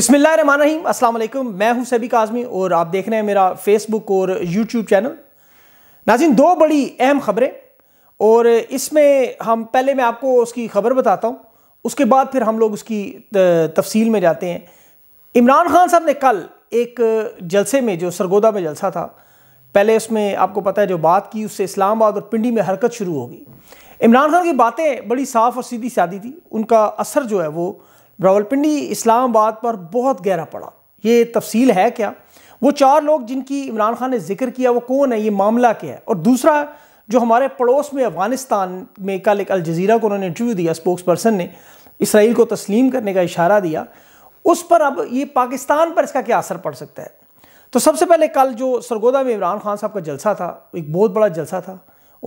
रही असलम मैं हूं सभी काजमी और आप देख रहे हैं मेरा फेसबुक और यूट्यूब चैनल नाजिन दो बड़ी अहम खबरें और इसमें हम पहले मैं आपको उसकी खबर बताता हूँ उसके बाद फिर हम लोग उसकी तफसील में जाते हैं इमरान खान साहब ने कल एक जलसे में जो सरगोदा में जलसा था पहले उसमें आपको पता है जो बात की उससे इस्लामाबाद और पिंडी में हरकत शुरू होगी इमरान खान की बातें बड़ी साफ़ और सीधी सादी थी उनका असर जो है वो रावलपिंडी इस्लामाबाद पर बहुत गहरा पड़ा ये तफसील है क्या वो चार लोग जिनकी इमरान खान ने जिक्र किया वो कौन है ये मामला क्या है और दूसरा जो हमारे पड़ोस में अफगानिस्तान में कल एक अलजीरा को उन्होंने इंटरव्यू दिया स्पोक्स पर्सन ने इसराइल को तस्लीम करने का इशारा दिया उस पर अब ये पाकिस्तान पर इसका क्या असर पड़ सकता है तो सबसे पहले कल जो सरगोदा में इमरान खान साहब का जलसा था एक बहुत बड़ा जलसा था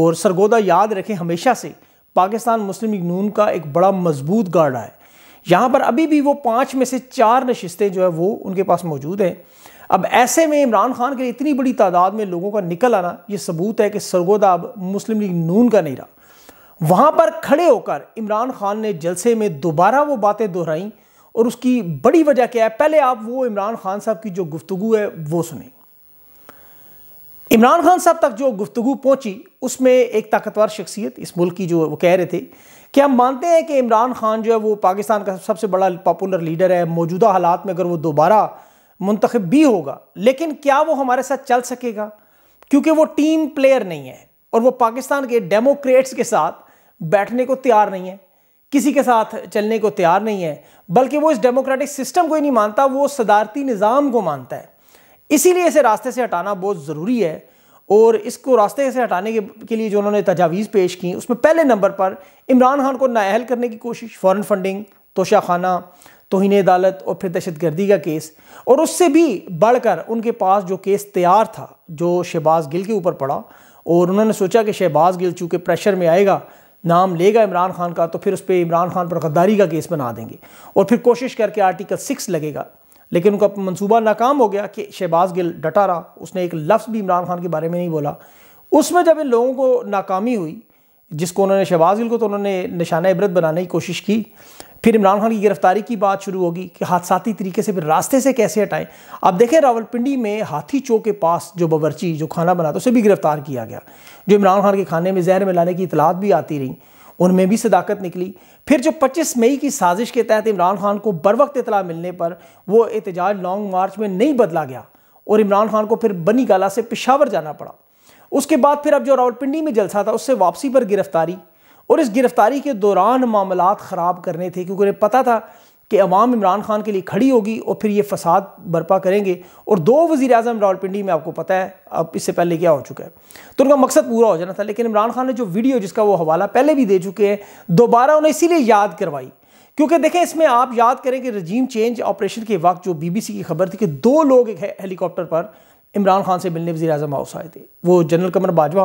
और सरगोदा याद रखें हमेशा से पाकिस्तान मुस्लिम यूनियन का एक बड़ा मजबूत गाढ़ा है यहाँ पर अभी भी वो पाँच में से चार नशस्तें जो है वो उनके पास मौजूद हैं अब ऐसे में इमरान खान के लिए इतनी बड़ी तादाद में लोगों का निकल आना ये सबूत है कि सरगोदा अब मुस्लिम लीग नून का नहीं रहा वहाँ पर खड़े होकर इमरान खान ने जलसे में दोबारा वो बातें दोहराई और उसकी बड़ी वजह क्या है पहले आप वो इमरान खान साहब की जो गुफ्तु है वो सुने इमरान खान साहब तक जो गुफ्तु पहुँची उसमें एक ताकतवर शख्सियत इस मुल्क की जो वो कह रहे थे कि हम मानते हैं कि इमरान खान जो है वो पाकिस्तान का सबसे बड़ा पॉपुलर लीडर है मौजूदा हालात में अगर वो दोबारा मुंतखब भी होगा लेकिन क्या वो हमारे साथ चल सकेगा क्योंकि वो टीम प्लेयर नहीं है और वो पाकिस्तान के डेमोक्रेट्स के साथ बैठने को तैयार नहीं है किसी के साथ चलने को तैयार नहीं है बल्कि वो इस डेमोक्रेटिक सिस्टम को ही नहीं मानता वो सदारती निज़ाम को मानता है इसीलिए इसे रास्ते से हटाना बहुत ज़रूरी है और इसको रास्ते से हटाने के, के लिए जो उन्होंने तजावीज़ पेश की उसमें पहले नंबर पर इमरान खान को नाअहल करने की कोशिश फ़ॉरन फंडिंग तोशा खाना तोहन अदालत और फिर दहशत गर्दी का केस और उससे भी बढ़कर उनके पास जो केस तैयार था जो शहबाज गिल के ऊपर पड़ा और उन्होंने सोचा कि शहबाज गिल चूँकि प्रेशर में आएगा नाम लेगा इमरान खान का तो फिर उस पर इमरान खान पर गद्दारी का केस बना देंगे और फिर कोशिश करके आर्टिकल सिक्स लगेगा लेकिन उनका मंसूबा नाकाम हो गया कि शहबाज गिल डटा रहा उसने एक लफ्ज़ भी इमरान खान के बारे में नहीं बोला उसमें जब इन लोगों को नाकामी हुई जिसको उन्होंने शहबाज गिल को तो उन्होंने निशाना इबरत बनाने की कोशिश की फिर इमरान खान की गिरफ्तारी की बात शुरू होगी कि हादसाती तरीके से फिर रास्ते से कैसे हटाएं आप देखें रावलपिंडी में हाथी चौक के पास जो बावर्ची जो खाना बना था तो उसे भी गिरफ्तार किया गया जो इमरान खान के खाने में जहर मिलाने की इतलात भी आती रहीं उनमें भी सदाकत निकली फिर जो 25 मई की साजिश के तहत इमरान खान को बर वक्त इतला मिलने पर वो एहतजाज लॉन्ग मार्च में नहीं बदला गया और इमरान खान को फिर बनी गाला से पिशावर जाना पड़ा उसके बाद फिर अब जो रावलपिंडी में जलसा था उससे वापसी पर गिरफ्तारी और इस गिरफ्तारी के दौरान मामला ख़राब करने थे क्योंकि उन्हें पता था कि अवाम इमरान खान के लिए खड़ी होगी और फिर ये फसाद बर्पा करेंगे और दो वजी अजम रावलपिंडी में आपको पता है अब इससे पहले क्या हो चुका है तो उनका मकसद पूरा हो जाना था लेकिन इमरान खान ने जो वीडियो जिसका वो हवाला पहले भी दे चुके हैं दोबारा उन्हें इसीलिए याद करवाई क्योंकि देखें इसमें आप याद करें कि रजीम चेंज ऑपरेशन के वक्त जो बीबीसी की खबर थी कि दो लोग एक हेलीकॉप्टर पर इमरान खान से मिलने वजी अजम हाउस आए थे वो जनरल कमर बाजवा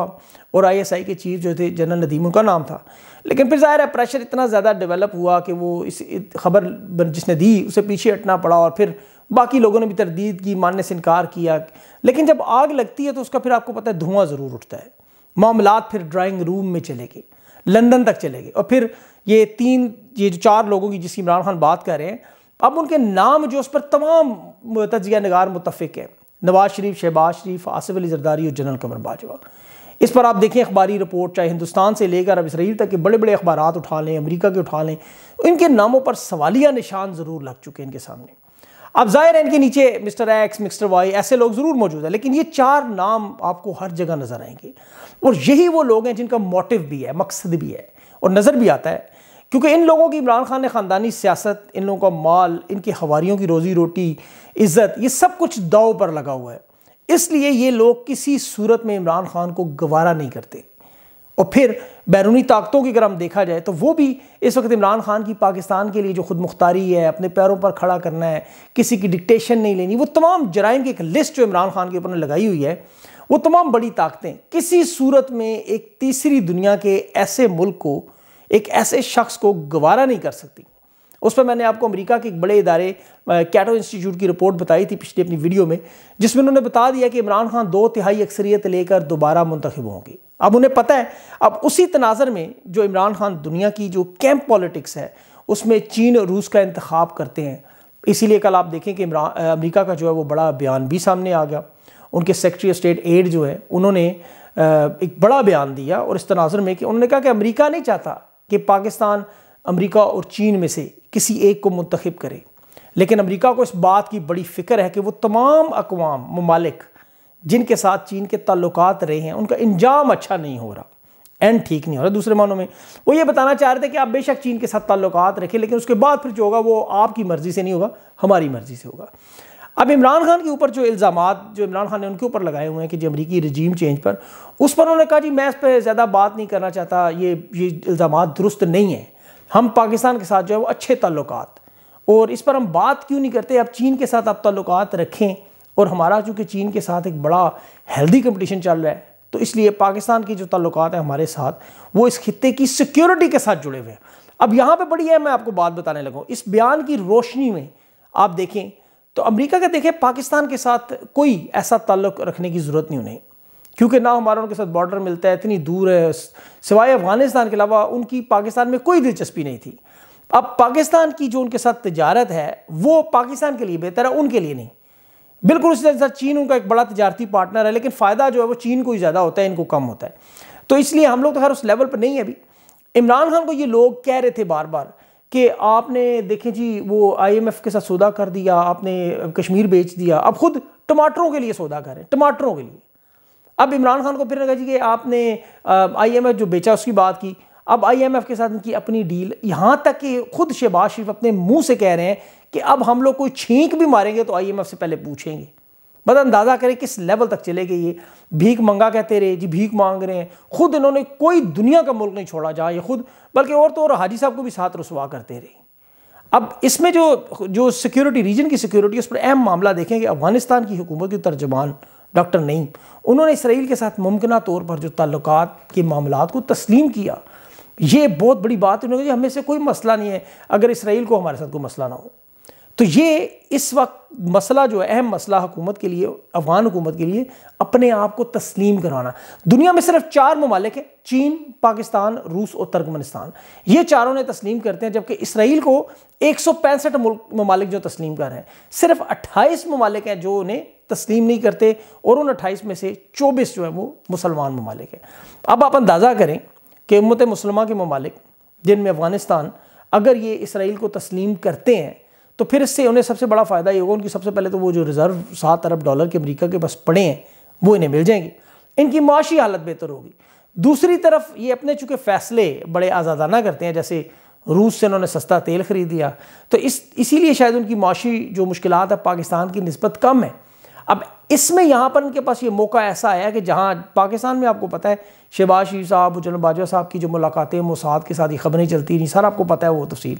और आई एस आई के चीफ जो थे जनरल नदीम उनका नाम था लेकिन फिर ज़ाहिर है प्रेशर इतना ज़्यादा डेवलप हुआ कि वो इस खबर जिसने दी उसे पीछे हटना पड़ा और फिर बाकी लोगों ने भी तरदीद की मानने से इनकार किया लेकिन जब आग लगती है तो उसका फिर आपको पता है धुआं ज़रूर उठता है मामला फिर ड्राइंग रूम में चले गए लंदन तक चले गए और फिर ये तीन ये जो चार लोगों की जिसकी इमरान खान बात कर रहे हैं अब उनके नाम जो उस पर तमाम तजिया नगार मुतफ़ हैं नवाज शरीफ शहबाज शरीफ आसिफ अली जरदारी और जनरल कमर बाजवा इस पर आप देखें अखबारी रिपोर्ट चाहे हिंदुस्तान से लेकर अब इसराइल तक के बड़े बड़े अखबार उठा लें अमरीका के उठा लें इनके नामों पर सवालिया निशान ज़रूर लग चुके हैं इनके सामने अब जाहिर है इनके नीचे मिस्टर एक्स मिस्टर वाई ऐसे लोग ज़रूर मौजूद हैं लेकिन ये चार नाम आपको हर जगह नज़र आएंगे और यही वो लोग हैं जिनका मोटिव भी है मकसद भी है और नज़र भी आता है क्योंकि इन लोगों की इमरान खान ने ख़ानदानी सियासत इन लोगों का माल इनकी हवारीयों की रोज़ी रोटी इज़्ज़त ये सब कुछ दाव पर लगा हुआ है इसलिए ये लोग किसी सूरत में इमरान खान को गवारा नहीं करते और फिर बैरूनी ताकतों की अगर हम देखा जाए तो वो भी इस वक्त इमरान खान की पाकिस्तान के लिए जो खुद मुख्तारी है अपने पैरों पर खड़ा करना है किसी की डिक्टेशन नहीं लेनी वो तमाम जराइम की एक लिस्ट जो इमरान खान के ऊपर लगाई हुई है वो तमाम बड़ी ताकतें किसी सूरत में एक तीसरी दुनिया के ऐसे मुल्क को एक ऐसे शख्स को गवारा नहीं कर सकती उस पर मैंने आपको अमेरिका के एक बड़े इदारे कैटो इंस्टीट्यूट की रिपोर्ट बताई थी पिछली अपनी वीडियो में जिसमें उन्होंने बता दिया कि इमरान खान दो तिहाई अक्सरियत लेकर दोबारा मुंतखब होंगे अब उन्हें पता है अब उसी तनाजर में जो इमरान खान दुनिया की जो कैंप पॉलिटिक्स है उसमें चीन और रूस का इंतखब करते हैं इसीलिए कल आप देखें कि अमरीका का जो है वो बड़ा बयान भी सामने आ गया उनके सेक्रेटरी स्टेट एड जो है उन्होंने एक बड़ा बयान दिया और इस तनाजर में कि उन्होंने कहा कि अमरीका नहीं चाहता कि पाकिस्तान अमेरिका और चीन में से किसी एक को मंतखब करे लेकिन अमेरिका को इस बात की बड़ी फ़िक्र है कि वो तमाम अकवाम ममालिक जिनके साथ चीन के ताल्लुक रहे हैं उनका इंजाम अच्छा नहीं हो रहा एंड ठीक नहीं हो रहा दूसरे मानों में वो ये बताना चाह रहे थे कि आप बेशक चीन के साथ ताल्लुक रखें लेकिन उसके बाद फिर जो होगा वो आपकी मर्ज़ी से नहीं होगा हमारी मर्ज़ी से होगा अब इमरान खान के ऊपर जो इल्ज़ाम जो इमरान खान ने उनके ऊपर लगाए हुए हैं कि जी अमरीकी रजीम चेंज पर उस पर उन्होंने कहा जी मैं इस पर ज़्यादा बात नहीं करना चाहता ये ये इल्ज़ाम दुरुस्त नहीं हैं हम पाकिस्तान के साथ जो है वो अच्छे तल्लक और इस पर हम बात क्यों नहीं करते अब चीन के साथ आप तल्लक रखें और हमारा चूँकि चीन के साथ एक बड़ा हेल्दी कम्पटिशन चल रहा है तो इसलिए पाकिस्तान के जो तल्लक हैं हमारे साथ वो इस खत्े की सिक्योरिटी के साथ जुड़े हुए हैं अब यहाँ पर बड़ी है मैं आपको बात बताने लगा इस बयान की रोशनी में आप देखें तो अमेरिका का देखें पाकिस्तान के साथ कोई ऐसा ताल्लुक रखने की ज़रूरत नहीं उन्हें क्योंकि ना हमारा उनके साथ बॉर्डर मिलता है इतनी दूर है सिवाय अफगानिस्तान के अलावा उनकी पाकिस्तान में कोई दिलचस्पी नहीं थी अब पाकिस्तान की जो उनके साथ तजारत है वो पाकिस्तान के लिए बेहतर है उनके लिए नहीं बिल्कुल उसी तरह चीन उनका एक बड़ा तजारती पार्टनर है लेकिन फ़ायदा जो है वो चीन को ही ज़्यादा होता है इनको कम होता है तो इसलिए हम लोग तो खैर उस लेवल पर नहीं है अभी इमरान खान को ये लोग कह रहे थे बार बार कि आपने देखें जी वो आईएमएफ के साथ सौदा कर दिया आपने कश्मीर बेच दिया अब खुद टमाटरों के लिए सौदा करें टमाटरों के लिए अब इमरान खान को फिर लगा जी कि आपने आईएमएफ जो बेचा उसकी बात की अब आईएमएफ के साथ इनकी अपनी डील यहाँ तक कि खुद शहबाज शरीफ अपने मुँह से कह रहे हैं कि अब हम लोग कोई छींक भी मारेंगे तो आई से पहले पूछेंगे बस अंदाज़ा करें किस लेवल तक चले गए ये भीख मंगा कहते रहे जी भीख मांग रहे हैं खुद इन्होंने कोई दुनिया का मुल्क नहीं छोड़ा जा ये खुद बल्कि और तो और हाजी साहब को भी साथ रसुवा करते रहे अब इसमें जो जो सिक्योरिटी रीजन की सिक्योरिटी उस पर अहम मामला देखें कि अफगानिस्तान की हुकूमत के तर्जमान डॉक्टर नईम उन्होंने इसराइल के साथ मुमकिन तौर पर जो तल्लक के मामला को तस्लीम किया ये बहुत बड़ी बात उन्होंने कहा हमें से कोई मसला नहीं है अगर इसराइल को हमारे साथ कोई मसला ना हो तो ये इस वक्त मसला जो है अहम मसला हुकूमत के लिए अफगान हुकूमत के लिए अपने आप को तस्लीम कराना दुनिया में सिर्फ चार ममालिक हैं चीन पाकिस्तान रूस और तर्कमनिस्तान ये चारों ने तस्लीम करते हैं जबकि इसराइल को एक सौ पैंसठ ममालिक जो तस्लीम कर रहे हैं सिर्फ अट्ठाईस ममालिक हैं जो उन्हें तस्लीम नहीं करते और उन अट्ठाईस में से चौबीस जो है वो मुसलमान ममालिक हैं अब आप अंदाज़ा करें कि उम्मत मुसलमान के ममालिक जिनमें अफ़गानिस्तान अगर ये इसराइल को तस्लीम करते हैं तो फिर इससे उन्हें सबसे बड़ा फ़ायदा ये होगा उनकी सबसे पहले तो वो जो रिज़र्व सात अरब डॉलर के अमरीका के पास पड़े हैं वो इन्हें मिल जाएंगे इनकी माशी हालत बेहतर होगी दूसरी तरफ ये अपने चूँकि फ़ैसले बड़े आज़ादाना करते हैं जैसे रूस से उन्होंने सस्ता तेल ख़रीद दिया तो इस इसीलिए शायद उनकी माशी जो मुश्किल है पाकिस्तान की नस्बत कम है अब इसमें यहाँ पर उनके पास ये मौका ऐसा आया कि जहाँ पाकिस्तान में आपको पता है शहबाज शरीफ साहब हुजन बाजवा साहब की जो मुलाकातें मसाद के साथ ये खबरें चलती रही सर आपको पता है वो तफसील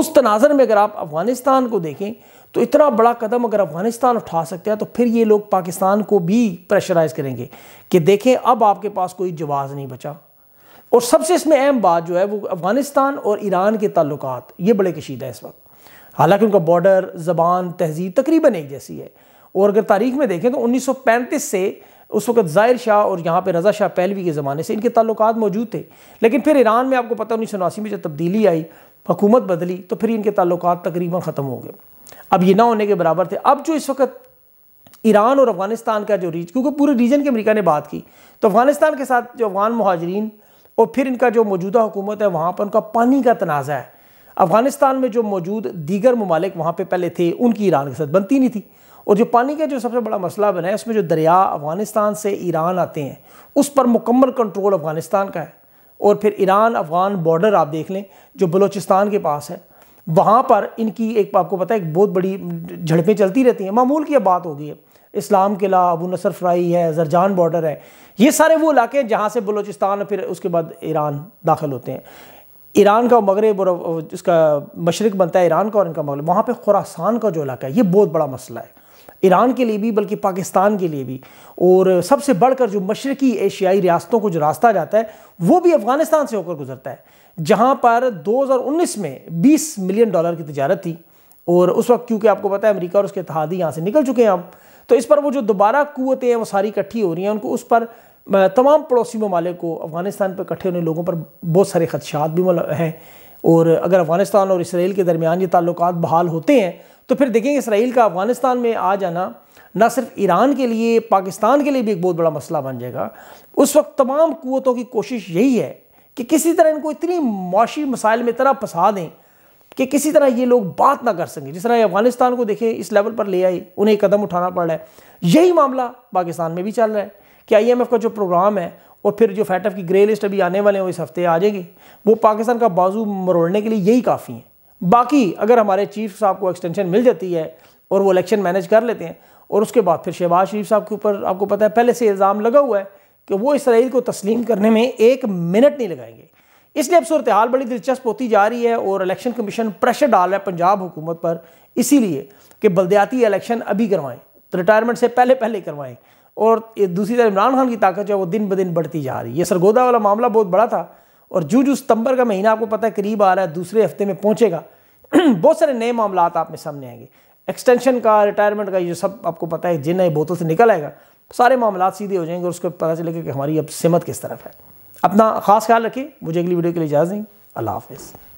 उस तनाजर में अगर आप अफगानिस्तान को देखें तो इतना बड़ा कदम अगर अफगानिस्तान उठा सकते हैं तो फिर ये लोग पाकिस्तान को भी प्रेशराइज करेंगे कि देखें अब आपके पास कोई जवाब नहीं बचा और सबसे इसमें अहम बात जो है वो अफगानिस्तान और ईरान के तल्लत ये बड़े कशीद हैं इस वक्त हालांकि उनका बॉर्डर ज़बान तहजीब तकरीबन एक जैसी है और अगर तारीख में देखें तो 1935 से उस वक्त ज़ाहिर शाह और यहाँ पे रज़ा शाह पहलवी के ज़माने से इनके ताल्लुक मौजूद थे लेकिन फिर ईरान में आपको पता उन्नीस सौ में जब तब्दीली आई हुकूमत बदली तो फिर इनके ताल्लुक तकरीबन ख़त्म हो गए अब ये ना होने के बराबर थे अब जो इस वक्त ईरान और अफगानिस्तान का जो रीज क्योंकि पूरे रीजन के अमरीका ने बात की तो अफगानिस्तान के साथ जो अफगान महाजरीन और फिर इनका जो मौजूदा हुकूमत है वहाँ पर उनका पानी का तनाज़ा है अफगानिस्तान में जो मौजूद दीगर ममालिक वहाँ पर पहले थे उनकी ईरान के साथ बनती नहीं थी और जो पानी का जो सबसे बड़ा मसला बना है उसमें जो दरिया अफ़गानिस्तान से ईरान आते हैं उस पर मुकम्मल कंट्रोल अफ़गानिस्तान का है और फिर ईरान अफ़गान बॉर्डर आप देख लें जो बलूचिस्तान के पास है वहाँ पर इनकी एक आपको पता है एक बहुत बड़ी झड़पें चलती रहती हैं मामूल की बात होगी है इस्लाम किला अबू नसर फ्राई है जरजान बॉर्डर है ये सारे वो इलाके हैं जहाँ से बलूचिस्तान फिर उसके बाद ईरान दाखिल होते हैं ईरान का मगरब और उसका मशरक बनता है ईरान का और इनका मगरब वहाँ पर खुरासान का जो इलाका है ये बहुत बड़ा मसला है ईरान के लिए भी बल्कि पाकिस्तान के लिए भी और सबसे बढ़कर जो मशरकी एशियाई रियासतों को जो रास्ता जाता है वो भी अफ़गानिस्तान से होकर गुजरता है जहाँ पर 2019 में 20 मिलियन डॉलर की तजारत थी और उस वक्त क्योंकि आपको पता है अमेरिका और उसके इतिहादी यहाँ से निकल चुके हैं आप तो इस पर वो जो दोबारा कुतें हैं वो सारी इकट्ठी हो रही हैं उनको उस पर तमाम पड़ोसी ममालिक को अफ़गानिस्तान पर इकट्ठे होने लोगों पर बहुत सारे खदशात भी हैं और अगर अफ़गानिस्तान और इसराइल के दरमियान ये ताल्लुक बहाल होते हैं तो फिर देखेंगे इसराइल का अफ़गानिस्तान में आ जाना ना सिर्फ ईरान के लिए पाकिस्तान के लिए भी एक बहुत बड़ा मसला बन जाएगा उस वक्त तमाम कुतों की कोशिश यही है कि किसी तरह इनको इतनी मुशी मसाइल में इतना फंसा दें कि किसी तरह ये लोग बात ना कर सकें जिस तरह अफगानिस्तान को देखें इस लेवल पर ले आई उन्हें कदम उठाना पड़ रहा है यही मामला पाकिस्तान में भी चल रहा है कि आईएमएफ का जो प्रोग्राम है और फिर जो फैटअप की ग्रे लिस्ट अभी आने वाले हैं इस हफ्ते आ जाएंगे वो पाकिस्तान का बाजू मरोड़ने के लिए यही काफ़ी है बाकी अगर हमारे चीफ साहब को एक्सटेंशन मिल जाती है और वो इलेक्शन मैनेज कर लेते हैं और उसके बाद फिर शहबाज शरीफ साहब के ऊपर आपको पता है पहले से इल्ज़ाम लगा हुआ है कि वो इसराइल को तस्लीम करने में एक मिनट नहीं लगाएंगे इसलिए अब सूरत हाल बड़ी दिलचस्प होती जा रही है और इलेक्शन कमीशन प्रेशर डाल रहा है पंजाब हुकूमत पर इसीलिए कि बलदयाती इलेक्शन अभी करवाएं तो रिटायरमेंट से पहले पहले करवाएं और दूसरी तरफ इमरान खान की ताकत जो है वो दिन ब दिन बढ़ती जा रही है ये सरगोदा वाला मामला बहुत बड़ा था और जू जू सितंबर का महीना आपको पता है करीब आ रहा है दूसरे हफ्ते में पहुँचेगा बहुत सारे नए मामला आप में सामने आएंगे एक्सटेंशन का रिटायरमेंट का ये सब आपको पता है जिन नए बोतल से निकल आएगा सारे मामला सीधे हो जाएंगे और उसको पता चलेगा कि हमारी अब सिमत किस तरफ है अपना खास ख्याल रखिए मुझे अगली वीडियो के लिए इजाज़ नहीं अल्लाह हाफिज़